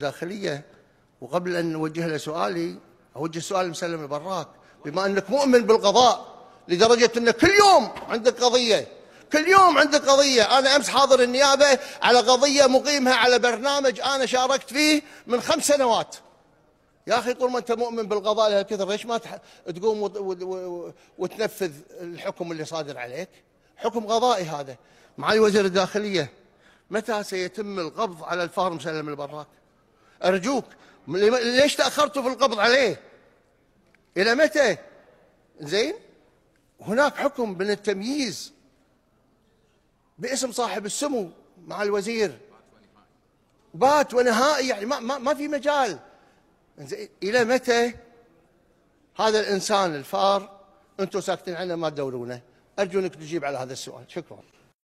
داخلية وقبل أن نوجه له سؤالي أوجه سؤال مسلم البراك بما أنك مؤمن بالقضاء لدرجة أن كل يوم عندك قضية كل يوم عندك قضية أنا أمس حاضر النيابة على قضية مقيمها على برنامج أنا شاركت فيه من خمس سنوات يا أخي طول ما أنت مؤمن بالقضاء لهالكثر ليش ما تقوم وتنفذ الحكم اللي صادر عليك حكم قضائي هذا معالي وزير الداخلية متى سيتم القبض على الفار مسلم البراك أرجوك ليش تأخرتوا في القبض عليه إلى متى زين هناك حكم من التمييز باسم صاحب السمو مع الوزير بات ونهائي يعني ما, ما, ما في مجال إلى متى هذا الإنسان الفار أنتم ساكتين عنه ما تدورونه أرجو أنك تجيب على هذا السؤال شكرا